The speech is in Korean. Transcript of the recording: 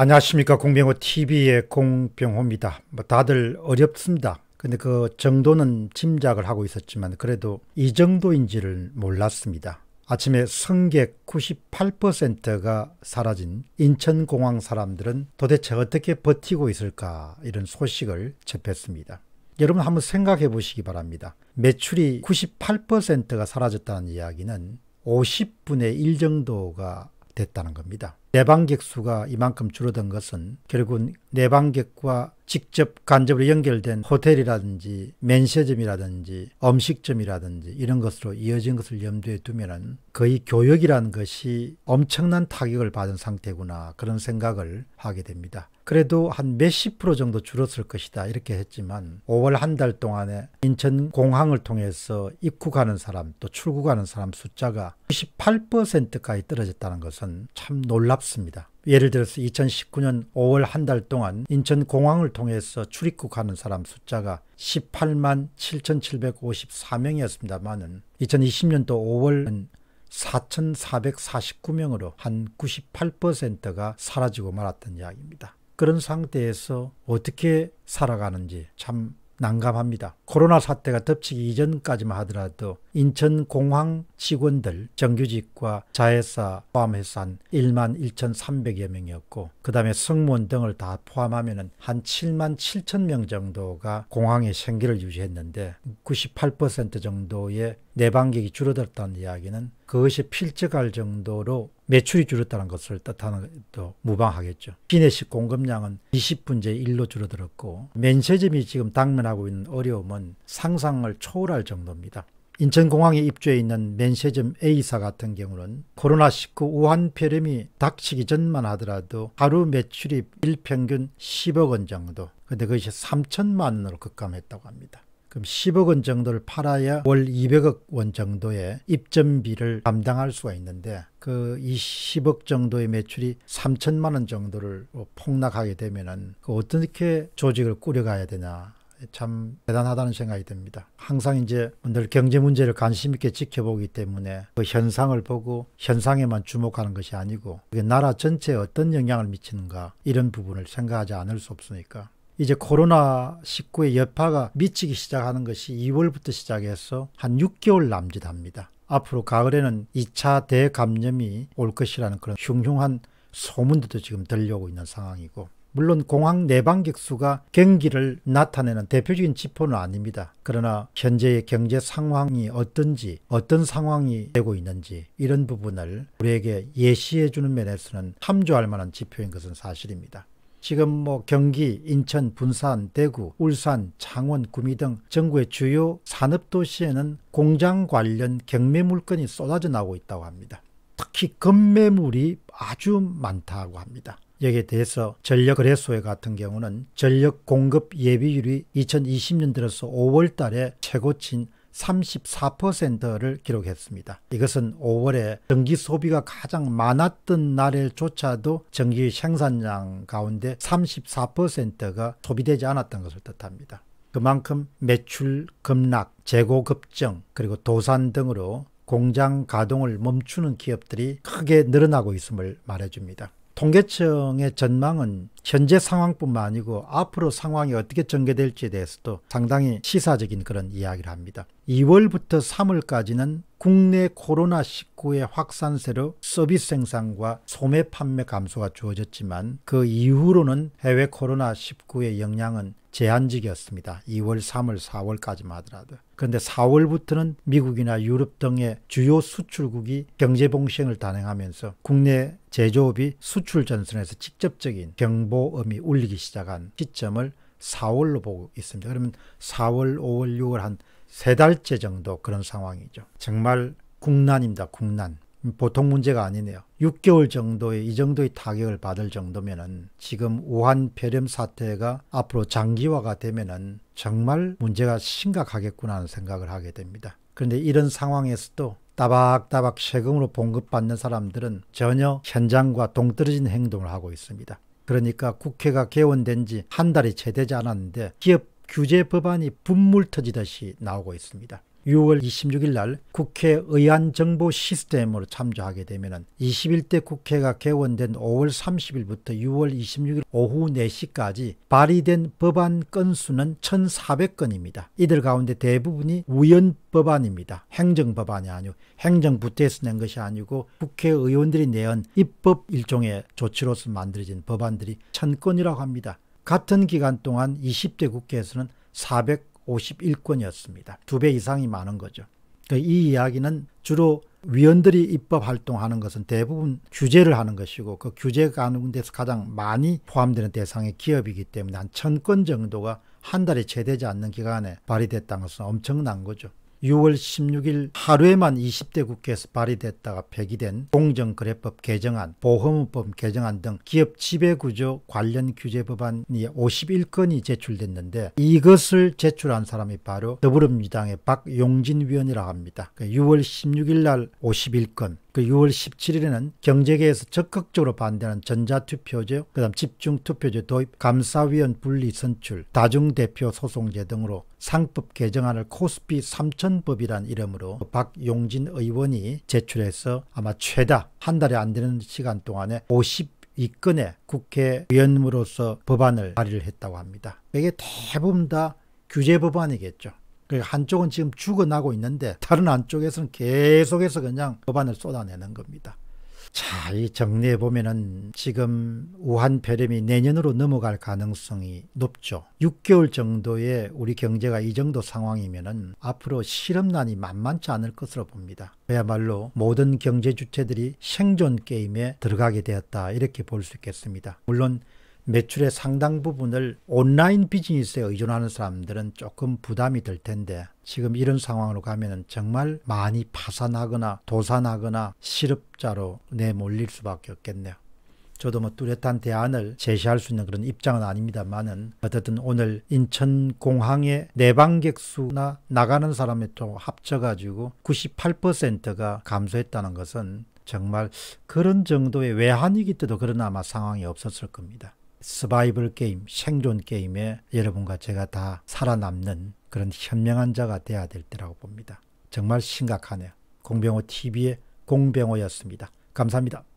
안녕하십니까 공병호 TV의 공병호입니다. 뭐 다들 어렵습니다. 근데 그 정도는 짐작을 하고 있었지만 그래도 이 정도인지를 몰랐습니다. 아침에 승객 98%가 사라진 인천공항 사람들은 도대체 어떻게 버티고 있을까 이런 소식을 접했습니다. 여러분 한번 생각해 보시기 바랍니다. 매출이 98%가 사라졌다는 이야기는 50분의 1 정도가 됐다는 겁니다. 내방객 수가 이만큼 줄어든 것은 결국은 내방객과 직접 간접으로 연결된 호텔이라든지 면세점이라든지 음식점이라든지 이런 것으로 이어진 것을 염두에 두면 은 거의 교역이라는 것이 엄청난 타격을 받은 상태구나 그런 생각을 하게 됩니다. 그래도 한 몇십 프로 정도 줄었을 것이다 이렇게 했지만 5월 한 달 동안에 인천 공항을 통해서 입국하는 사람 또 출국하는 사람 숫자가 98%까지 떨어졌다는 것은 참 놀랍습니다. 잡습니다. 예를 들어서 2019년 5월 한 달 동안 인천공항을 통해서 출입국 하는 사람 숫자가 18만 7 7 5 4명이었습니다만 2020년도 5월은 4,449명으로 한 98%가 사라지고 말았던 이야기입니다. 그런 상태에서 어떻게 살아가는지 참 난감합니다. 코로나 사태가 덮치기 이전까지만 하더라도 인천 공항 직원들 정규직과 자회사 포함해서 한 1만 1,300여 명이었고 그 다음에 승무원 등을 다 포함하면 한 7만 7천 명 정도가 공항의 생계를 유지했는데 98% 정도의 내방객이 줄어들었다는 이야기는 그것이 필적할 정도로 매출이 줄었다는 것을 뜻하는 것도 무방하겠죠. 시내식 공급량은 20분제 1로 줄어들었고 면세점이 지금 당면하고 있는 어려움은 상상을 초월할 정도입니다. 인천공항에 입주해 있는 면세점 A사 같은 경우는 코로나19 우한폐렴이 닥치기 전만 하더라도 하루 매출이 1평균 10억 원 정도 근데 그것이 3천만 원으로 급감했다고 합니다. 그럼 10억 원 정도를 팔아야 월 200억 원 정도의 입점비를 감당할 수가 있는데 그 20억 정도의 매출이 3천만 원 정도를 폭락하게 되면은 그 어떻게 조직을 꾸려가야 되냐 참 대단하다는 생각이 듭니다. 항상 이제 늘 경제 문제를 관심 있게 지켜보기 때문에 그 현상을 보고 현상에만 주목하는 것이 아니고 그게 나라 전체에 어떤 영향을 미치는가 이런 부분을 생각하지 않을 수 없으니까 이제 코로나19의 여파가 미치기 시작하는 것이 2월부터 시작해서 한 6개월 남짓합니다. 앞으로 가을에는 2차 대감염이 올 것이라는 그런 흉흉한 소문들도 지금 들려오고 있는 상황이고 물론 공항 내방객수가 경기를 나타내는 대표적인 지표는 아닙니다. 그러나 현재의 경제 상황이 어떤지 어떤 상황이 되고 있는지 이런 부분을 우리에게 예시해 주는 면에서는 참조할 만한 지표인 것은 사실입니다. 지금 뭐 경기, 인천, 분산, 대구, 울산, 창원, 구미 등 전국의 주요 산업도시에는 공장 관련 경매 물건이 쏟아져 나오고 있다고 합니다. 특히 건매물이 아주 많다고 합니다. 여기에 대해서 전력거래소회 같은 경우는 전력 공급 예비율이 2020년 들어서 5월 달에 최고치인 34%를 기록했습니다. 이것은 5월에 전기 소비가 가장 많았던 날에조차도 전기 생산량 가운데 34%가 소비되지 않았던 것을 뜻합니다. 그만큼 매출 급락, 재고 급증, 그리고 도산 등으로 공장 가동을 멈추는 기업들이 크게 늘어나고 있음을 말해줍니다. 통계청의 전망은 현재 상황뿐만 아니고 앞으로 상황이 어떻게 전개될지에 대해서도 상당히 시사적인 그런 이야기를 합니다. 2월부터 3월까지는 국내 코로나19의 확산세로 서비스 생산과 소매 판매 감소가 주어졌지만 그 이후로는 해외 코로나19의 영향은 제한적이었습니다. 2월, 3월, 4월까지만 하더라도. 그런데 4월부터는 미국이나 유럽 등의 주요 수출국이 경제 봉쇄를 단행하면서 국내 제조업이 수출 전선에서 직접적인 경보음이 울리기 시작한 시점을 4월로 보고 있습니다. 그러면 4월, 5월, 6월 한세 달째 정도 그런 상황이죠. 정말 국난입니다. 국난. 보통 문제가 아니네요. 6개월 정도의 이 정도의 타격을 받을 정도면은 지금 우한 폐렴 사태가 앞으로 장기화가 되면은 정말 문제가 심각하겠구나 하는 생각을 하게 됩니다. 그런데 이런 상황에서도 따박따박 세금으로 봉급받는 사람들은 전혀 현장과 동떨어진 행동을 하고 있습니다. 그러니까 국회가 개원된 지 한 달이 채 되지 않았는데 기업 규제 법안이 분물 터지듯이 나오고 있습니다. 6월 26일 날 국회 의안 정보 시스템으로 참조하게 되면 21대 국회가 개원된 5월 30일부터 6월 26일 오후 4시까지 발의된 법안 건수는 1,400건입니다. 이들 가운데 대부분이 우연 법안입니다. 행정법안이 아니고 행정부태에서 낸 것이 아니고 국회의원들이 내은 입법 일종의 조치로서 만들어진 법안들이 1,000건이라고 합니다. 같은 기간 동안 20대 국회에서는 451건이었습니다. 두 배 이상이 많은 거죠. 그 이 이야기는 주로 위원들이 입법 활동하는 것은 대부분 규제를 하는 것이고 그 규제 가운데서 가장 많이 포함되는 대상의 기업이기 때문에 한 천 건 정도가 한 달에 채 되지 않는 기간에 발의됐다는 것은 엄청난 거죠. 6월 16일 하루에만 20대 국회에서 발의됐다가 폐기된 공정거래법 개정안, 보험법 개정안 등 기업 지배구조 관련 규제 법안이 51건이 제출됐는데 이것을 제출한 사람이 바로 더불어민주당의 박용진 위원이라 고 합니다. 6월 그 16일 날 51건, 그 6월 17일에는 경제계에서 적극적으로 반대하는 전자투표제, 그 다음 집중투표제 도입, 감사위원 분리 선출, 다중대표 소송제 등으로 상법 개정안을 코스피 3천법이란 이름으로 박용진 의원이 제출해서 아마 최다 한 달이 안 되는 시간 동안에 50 이건의 국회의원으로서 법안을 발의를 했다고 합니다. 이게 대부분 다 규제 법안이겠죠. 그 한쪽은 지금 죽어나고 있는데 다른 한쪽에서는 계속해서 그냥 법안을 쏟아내는 겁니다. 자, 이 정리해 보면은 지금 우한 폐렴이 내년으로 넘어갈 가능성이 높죠. 6개월 정도에 우리 경제가 이 정도 상황이면은 앞으로 실업난이 만만치 않을 것으로 봅니다. 그야말로 모든 경제 주체들이 생존 게임에 들어가게 되었다 이렇게 볼 수 있겠습니다. 물론 매출의 상당 부분을 온라인 비즈니스에 의존하는 사람들은 조금 부담이 될 텐데 지금 이런 상황으로 가면 정말 많이 파산하거나 도산하거나 실업자로 내몰릴 수밖에 없겠네요. 저도 뭐 뚜렷한 대안을 제시할 수 있는 그런 입장은 아닙니다만은 어쨌든 오늘 인천공항의 내방객수나 나가는 사람에 또 합쳐가지고 98%가 감소했다는 것은 정말 그런 정도의 외환위기 때도 그러나 아마 상황이 없었을 겁니다. 서바이벌 게임, 생존 게임에 여러분과 제가 다 살아남는 그런 현명한 자가 돼야 될 때라고 봅니다. 정말 심각하네요. 공병호 TV의 공병호였습니다. 감사합니다.